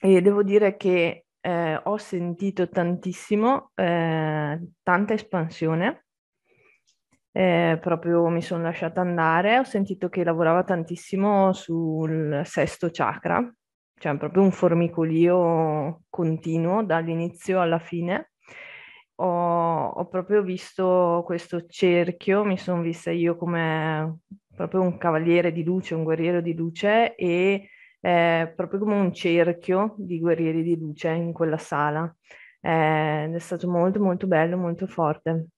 e devo dire che eh, ho sentito tantissimo, eh, tanta espansione, eh, proprio mi sono lasciata andare, ho sentito che lavorava tantissimo sul sesto chakra, cioè proprio un formicolio continuo dall'inizio alla fine. Ho, ho proprio visto questo cerchio, mi sono vista io come proprio un cavaliere di luce, un guerriero di luce e eh, proprio come un cerchio di guerrieri di luce in quella sala. Eh, è stato molto molto bello, molto forte.